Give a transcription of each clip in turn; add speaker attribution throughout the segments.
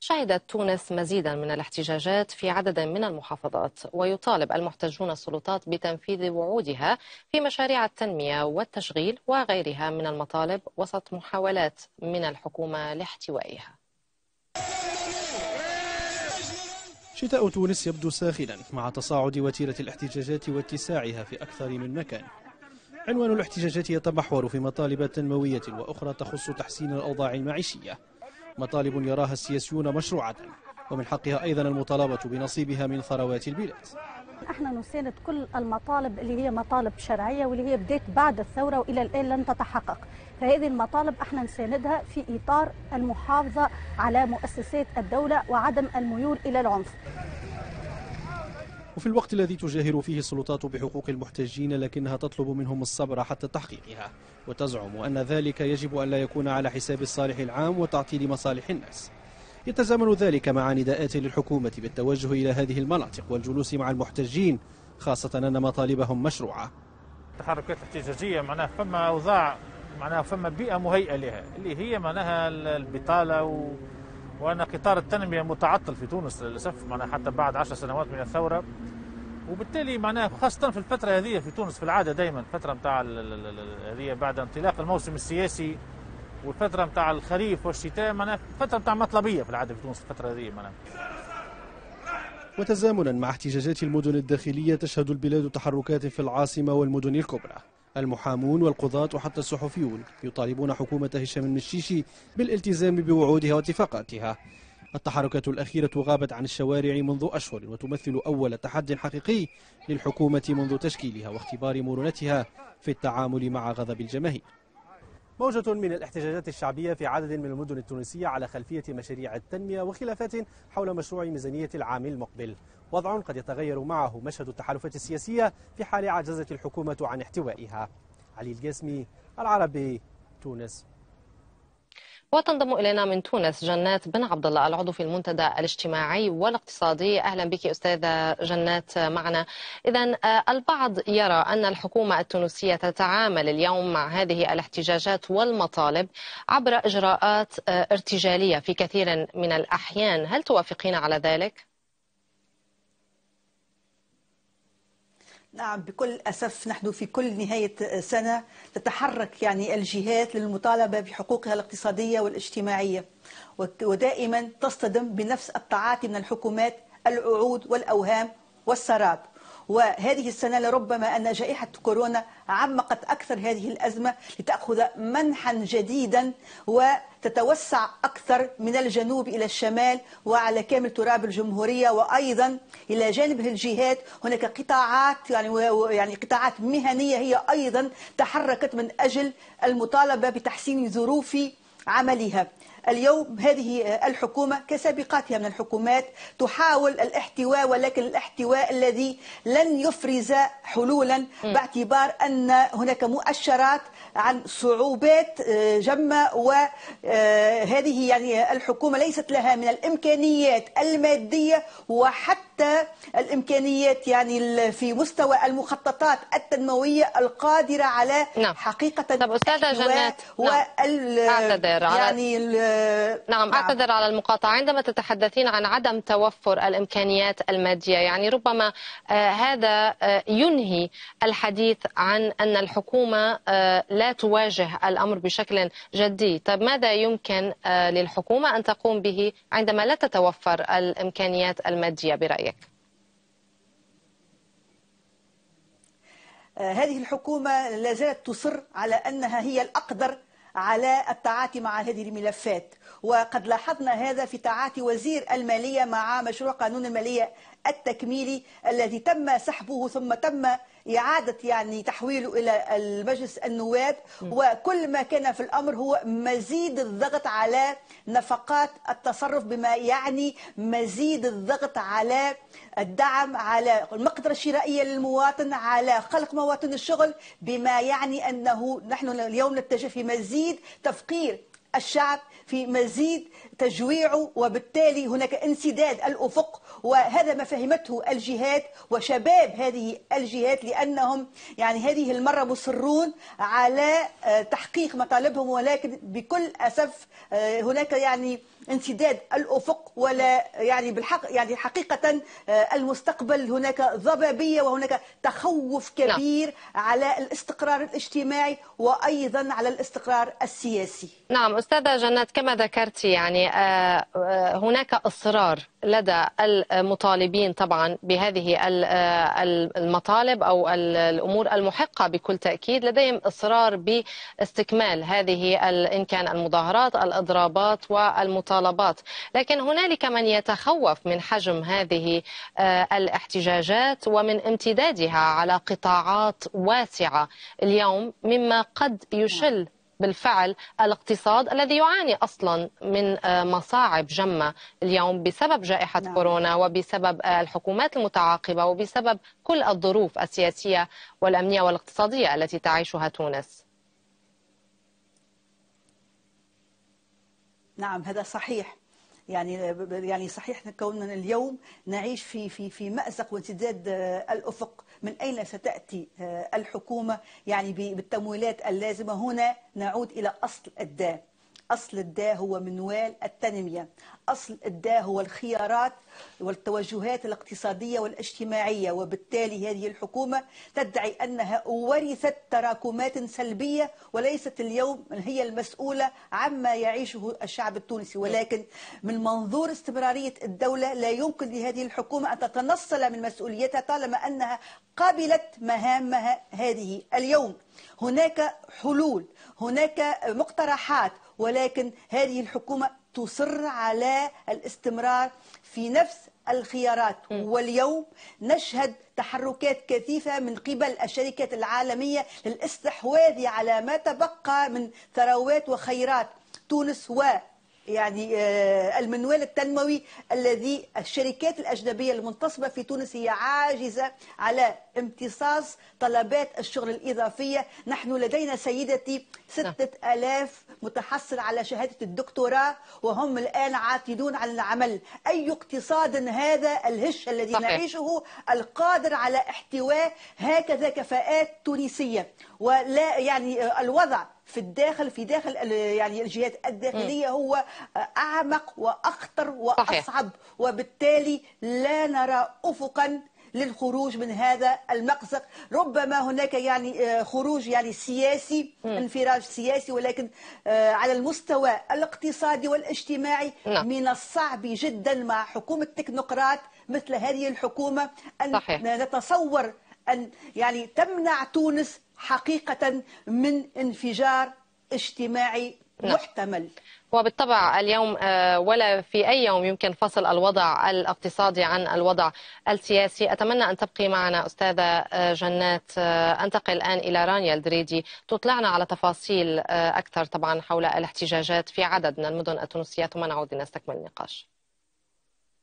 Speaker 1: شهدت تونس مزيدا من الاحتجاجات في عدد من المحافظات ويطالب المحتجون السلطات بتنفيذ وعودها في مشاريع التنمية والتشغيل وغيرها من المطالب وسط محاولات من الحكومة لاحتوائها
Speaker 2: شتاء تونس يبدو ساخنا مع تصاعد وتيرة الاحتجاجات واتساعها في أكثر من مكان عنوان الاحتجاجات يتمحور في مطالب تنموية وأخرى تخص تحسين الأوضاع المعيشية مطالب يراها السياسيون مشروعة ومن حقها أيضا المطالبة بنصيبها من ثروات البلاد
Speaker 3: احنا نساند كل المطالب اللي هي مطالب شرعيه واللي هي بدات بعد الثوره والى الان لم تتحقق فهذه المطالب احنا نساندها في اطار المحافظه على مؤسسات الدوله وعدم الميول الى العنف
Speaker 2: وفي الوقت الذي تجاهر فيه السلطات بحقوق المحتجين لكنها تطلب منهم الصبر حتى تحقيقها وتزعم أن ذلك يجب أن لا يكون على حساب الصالح العام وتعطيل مصالح الناس يتزامن ذلك مع نداءات للحكومة بالتوجه إلى هذه المناطق والجلوس مع المحتجين خاصة أن مطالبهم مشروعة التحركات الاحتجاجية معناها فما أوضاع معناها فما بيئة مهيئة لها اللي هي معناها البطالة و... وأن قطار التنمية متعطل في تونس للأسف معناها حتى بعد 10 سنوات من الثورة وبالتالي معناها خاصة في الفترة هذه في تونس في العادة دائما الفترة نتاع هذه بعد انطلاق الموسم السياسي والفترة نتاع الخريف والشتاء معناها فترة نتاع مطلبية في العادة في تونس الفترة هذه معناها وتزامنا مع احتجاجات المدن الداخلية تشهد البلاد تحركات في العاصمة والمدن الكبرى المحامون والقضاة وحتى الصحفيون يطالبون حكومة هشام المشيشي بالالتزام بوعودها واتفاقاتها التحركات الأخيرة غابت عن الشوارع منذ أشهر وتمثل أول تحد حقيقي للحكومة منذ تشكيلها واختبار مرونتها في التعامل مع غضب الجماهير موجة من الاحتجاجات الشعبية في عدد من المدن التونسية على خلفية مشاريع التنمية وخلافات حول مشروع ميزانية العام المقبل وضع قد يتغير معه مشهد التحالفات السياسية في حال عجزت الحكومة عن احتوائها علي الجسمي العربي تونس
Speaker 1: وتنضم الينا من تونس جنات بن عبد الله العضو في المنتدى الاجتماعي والاقتصادي اهلا بك استاذه جنات معنا اذا آه، البعض يرى ان الحكومه التونسيه تتعامل اليوم مع هذه الاحتجاجات والمطالب عبر اجراءات آه، ارتجاليه في كثير من الاحيان هل توافقين على ذلك
Speaker 3: نعم بكل أسف نحن في كل نهاية سنة تتحرك يعني الجهات للمطالبة بحقوقها الاقتصادية والاجتماعية ودائما تصطدم بنفس التعاطي من الحكومات الوعود والأوهام والسراب وهذه السنة لربما أن جائحة كورونا عمقت أكثر هذه الأزمة لتأخذ منحا جديدا وتتوسع أكثر من الجنوب إلى الشمال وعلى كامل تراب الجمهورية وأيضا إلى جانب الجهات هناك قطاعات يعني يعني قطاعات مهنية هي أيضا تحركت من أجل المطالبة بتحسين ظروف عملها اليوم هذه الحكومة كسابقاتها من الحكومات تحاول الاحتواء ولكن الاحتواء الذي لن يفرز حلولا باعتبار أن هناك مؤشرات عن صعوبات آه، جمة وهذه آه، يعني الحكومة ليست لها من الإمكانيات المادية وحتى حتى الامكانيات يعني في مستوى المخططات التنمويه القادره على نعم. حقيقه طب استاذه جنات نعم.
Speaker 1: اعتذر على... يعني نعم،, نعم. اعتذر على المقاطعه عندما تتحدثين عن عدم توفر الامكانيات الماديه يعني ربما آه، هذا آه، ينهي الحديث عن ان الحكومه آه، لا تواجه الامر بشكل جدي طب ماذا يمكن للحكومه ان تقوم به عندما لا تتوفر الامكانيات الماديه برايك
Speaker 3: آه، هذه الحكومة لا زالت تصر على أنها هي الأقدر على التعاطي مع هذه الملفات وقد لاحظنا هذا في تعاطي وزير المالية مع مشروع قانون المالية التكميلي الذي تم سحبه ثم تم إعادة يعني تحويله إلى المجلس النواب وكل ما كان في الأمر هو مزيد الضغط على نفقات التصرف بما يعني مزيد الضغط على الدعم على المقدرة الشرائية للمواطن على خلق مواطن الشغل بما يعني أنه نحن اليوم نتجه في مزيد تفقير الشعب في مزيد تجويعه وبالتالي هناك انسداد الافق وهذا ما فهمته الجهات وشباب هذه الجهات لانهم يعني هذه المره مصرون على آه، تحقيق مطالبهم ولكن بكل اسف آه، هناك يعني انسداد الافق ولا يعني بالحق يعني حقيقه آه، المستقبل هناك ضبابيه وهناك تخوف نعم. كبير نعم. على الاستقرار الاجتماعي وايضا على الاستقرار السياسي.
Speaker 1: نعم استاذه جنات كما ذكرت يعني آه، آه، هناك اصرار لدى المطالبين طبعا بهذه المطالب او الامور المحقه بكل تاكيد لديهم اصرار باستكمال هذه ان كان المظاهرات الاضرابات والمطالبات المطالبات لكن هنالك من يتخوف من حجم هذه آه، الاحتجاجات ومن امتدادها على قطاعات واسعة اليوم مما قد يشل بالفعل الاقتصاد الذي يعاني اصلا من آه، مصاعب جمه اليوم بسبب جائحه نعم. كورونا وبسبب آه، الحكومات المتعاقبه وبسبب كل الظروف السياسيه والامنيه والاقتصاديه
Speaker 3: التي تعيشها تونس. نعم هذا صحيح يعني يعني صحيح كوننا اليوم نعيش في في في مأزق وانسداد آه، الأفق من أين ستأتي آه، الحكومة يعني بالتمويلات اللازمة هنا نعود إلى أصل الداء أصل الداء هو منوال التنمية أصل الداء هو الخيارات والتوجهات الاقتصادية والاجتماعية وبالتالي هذه الحكومة تدعي أنها ورثت تراكمات سلبية وليست اليوم هي المسؤولة عما يعيشه الشعب التونسي ولكن من منظور استمرارية الدولة لا يمكن لهذه الحكومة أن تتنصل من مسؤوليتها طالما أنها قبلت مهامها هذه اليوم هناك حلول هناك مقترحات ولكن هذه الحكومة تصر على الاستمرار في نفس الخيارات واليوم نشهد تحركات كثيفة من قبل الشركات العالمية للاستحواذ على ما تبقى من ثروات وخيرات تونس و يعني آه، المنوال التنموي الذي الشركات الأجنبية المنتصبة في تونس هي عاجزة على امتصاص طلبات الشغل الإضافية نحن لدينا سيدتي ستة نعم. ألاف متحصل على شهادة الدكتوراه وهم الآن عاتدون عن العمل أي اقتصاد هذا الهش الذي صحيح. نعيشه القادر على احتواء هكذا كفاءات تونسية ولا يعني آه، الوضع في الداخل في داخل يعني الجهات الداخلية هو أعمق وأخطر وأصعب وبالتالي لا نرى أفقا للخروج من هذا المقزق ربما هناك يعني آه، خروج يعني سياسي انفراج سياسي ولكن آه، على المستوى الاقتصادي والاجتماعي نعم. من الصعب جدا مع حكومة تكنوقراط مثل هذه الحكومة أن صحيح. نتصور أن يعني تمنع تونس حقيقة من انفجار اجتماعي نعم. محتمل
Speaker 1: وبالطبع اليوم آه، ولا في أي يوم يمكن فصل الوضع الاقتصادي عن الوضع السياسي أتمنى أن تبقي معنا أستاذة آه، جنات آه، أنتقل الآن إلى رانيا الدريدي تطلعنا على تفاصيل أكثر طبعا حول الاحتجاجات في عدد من المدن التونسية ثم نعود لنستكمل النقاش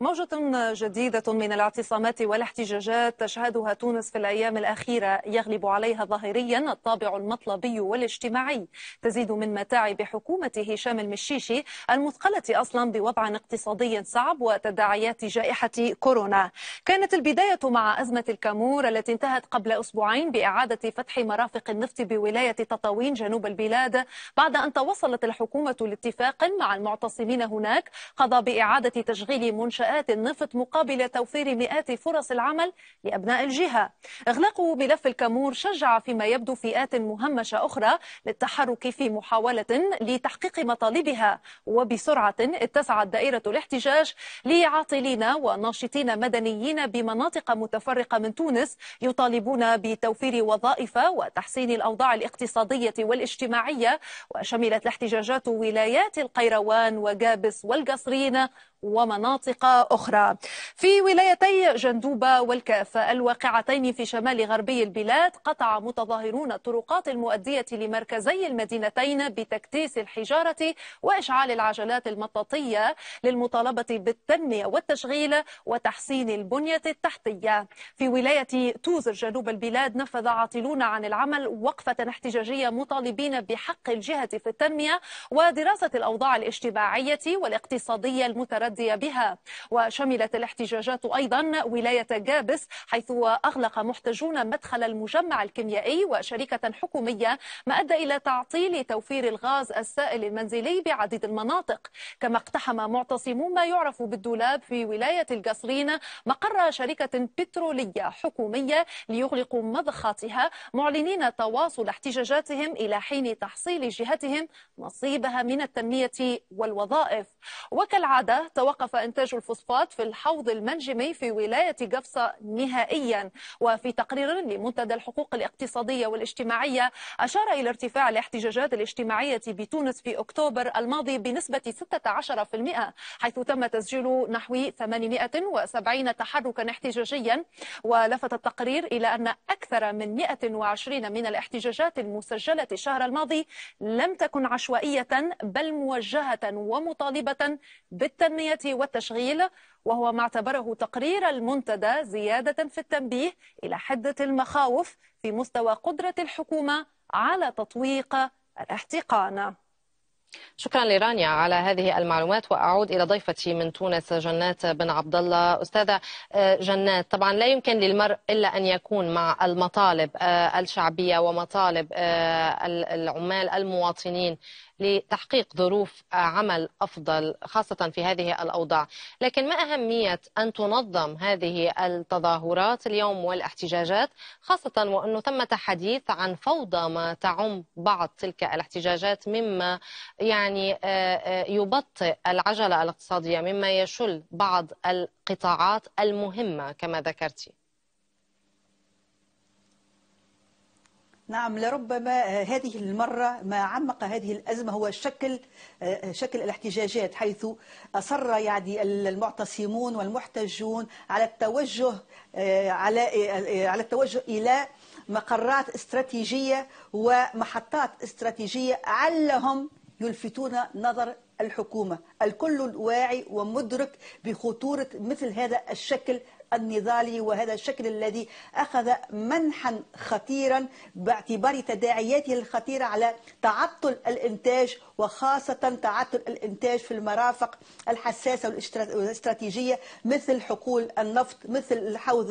Speaker 4: موجة جديدة من الاعتصامات والاحتجاجات تشهدها تونس في الأيام الأخيرة يغلب عليها ظاهريا الطابع المطلبي والاجتماعي تزيد من متاعب حكومة هشام المشيشي المثقلة أصلا بوضع اقتصادي صعب وتداعيات جائحة كورونا كانت البداية مع أزمة الكامور التي انتهت قبل أسبوعين بإعادة فتح مرافق النفط بولاية تطاوين جنوب البلاد بعد أن توصلت الحكومة لاتفاق مع المعتصمين هناك قضى بإعادة تشغيل منشأ منشآت النفط مقابل توفير مئات فرص العمل لأبناء الجهة إغلاق ملف الكامور شجع فيما يبدو فئات مهمشة أخرى للتحرك في محاولة لتحقيق مطالبها وبسرعة اتسعت دائرة الاحتجاج لعاطلين وناشطين مدنيين بمناطق متفرقة من تونس يطالبون بتوفير وظائف وتحسين الأوضاع الاقتصادية والاجتماعية وشملت الاحتجاجات ولايات القيروان وجابس والقصرين ومناطق أخرى في ولايتي جندوبة والكاف الواقعتين في شمال غربي البلاد قطع متظاهرون الطرقات المؤدية لمركزي المدينتين بتكتيس الحجارة وإشعال العجلات المطاطية للمطالبة بالتنمية والتشغيل وتحسين البنية التحتية في ولاية توزر جنوب البلاد نفذ عاطلون عن العمل وقفة احتجاجية مطالبين بحق الجهة في التنمية ودراسة الأوضاع الاجتماعية والاقتصادية المترددة التحدي بها وشملت الاحتجاجات أيضا ولاية جابس حيث أغلق محتجون مدخل المجمع الكيميائي وشركة حكومية ما أدى إلى تعطيل توفير الغاز السائل المنزلي بعديد المناطق كما اقتحم معتصمون ما يعرف بالدولاب في ولاية القصرين مقر شركة بترولية حكومية ليغلقوا مضخاتها معلنين تواصل احتجاجاتهم إلى حين تحصيل جهتهم نصيبها من التنمية والوظائف وكالعادة توقف إنتاج الفوسفات في الحوض المنجمي في ولاية قفصة نهائيا وفي تقرير لمنتدى الحقوق الاقتصادية والاجتماعية أشار إلى ارتفاع الاحتجاجات الاجتماعية بتونس في أكتوبر الماضي بنسبة 16% حيث تم تسجيل نحو 870 تحركا احتجاجيا ولفت التقرير إلى أن أكثر من 120 من الاحتجاجات المسجلة الشهر الماضي لم تكن عشوائية بل موجهة ومطالبة بالتنمية التقنية والتشغيل وهو ما اعتبره تقرير المنتدى زيادة في التنبيه إلى حدة المخاوف في مستوى قدرة الحكومة على تطويق الاحتقان
Speaker 1: شكرا لرانيا على هذه المعلومات واعود الى ضيفتي من تونس جنات بن عبد الله استاذه آه، جنات طبعا لا يمكن للمرء الا ان يكون مع المطالب آه، الشعبيه ومطالب آه، العمال المواطنين لتحقيق ظروف عمل أفضل خاصة في هذه الأوضاع لكن ما أهمية أن تنظم هذه التظاهرات اليوم والاحتجاجات خاصة وأنه ثمة حديث عن فوضى ما تعم بعض تلك الاحتجاجات مما يعني آه، آه، يبطئ العجلة الاقتصادية مما يشل بعض القطاعات المهمة كما ذكرتي
Speaker 3: نعم لربما آه، هذه المرة ما عمق هذه الأزمة هو شكل آه، آه، شكل الاحتجاجات حيث أصر يعني المعتصمون والمحتجون على التوجه على على التوجه إلى مقرات استراتيجية ومحطات استراتيجية علهم يلفتون نظر الحكومة الكل واعي ومدرك بخطورة مثل هذا الشكل النضالي وهذا الشكل الذي أخذ منحا خطيرا باعتبار تداعياته الخطيرة على تعطل الإنتاج وخاصة تعطل الإنتاج في المرافق الحساسة والاستراتيجية مثل حقول النفط مثل حوض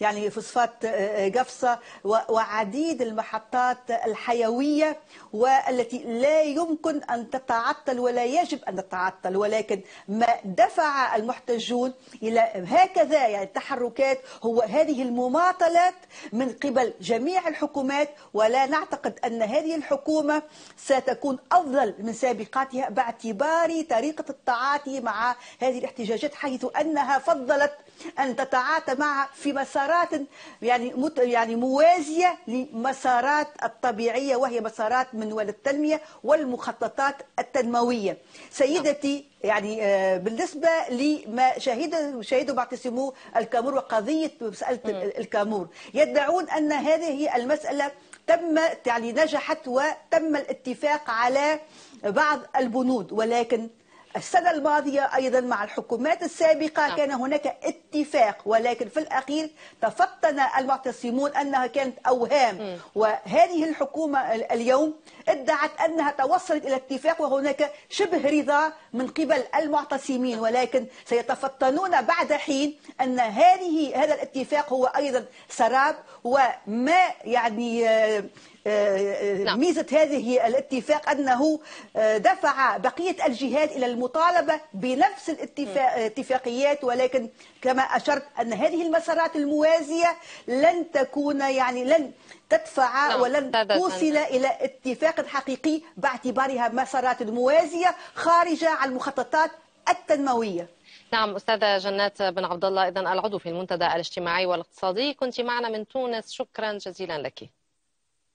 Speaker 3: يعني فوسفات آه، آه، قفصة وعديد المحطات الحيوية والتي لا يمكن أن تتعطل ولا يجب أن تتعطل ولكن ما دفع المحتجون إلى هكذا يعني التحركات هو هذه المماطلات من قبل جميع الحكومات ولا نعتقد أن هذه الحكومة ستكون أفضل من سابقاتها باعتبار طريقة التعاطي مع هذه الاحتجاجات حيث أنها فضلت ان تتعاطى معها في مسارات يعني مت يعني موازيه لمسارات الطبيعيه وهي مسارات منوال التنميه والمخططات التنمويه. سيدتي يعني آه، بالنسبه لما شهد شهده بعتسموه الكامور وقضيه مساله الكامور يدعون ان هذه المساله تم يعني نجحت وتم الاتفاق على بعض البنود ولكن السنة الماضية أيضا مع الحكومات السابقة نعم. كان هناك اتفاق ولكن في الأخير تفطن المعتصمون أنها كانت أوهام م. وهذه الحكومة اليوم ادعت أنها توصلت إلى اتفاق وهناك شبه رضا من قبل المعتصمين ولكن سيتفطنون بعد حين أن هذه هذا الاتفاق هو أيضا سراب وما يعني آه، آه، نعم. ميزة هذه الاتفاق أنه آه، دفع بقية الجهات إلى المطالبة بنفس الاتفاقيات ولكن كما أشرت أن هذه المسارات الموازية لن تكون يعني لن تدفع نعم. ولن توصل إلى اتفاق حقيقي باعتبارها مسارات موازية خارجة عن المخططات التنموية
Speaker 1: نعم أستاذة جنات بن عبد الله إذا العضو في المنتدى الاجتماعي والاقتصادي كنت معنا من تونس شكرا جزيلا لك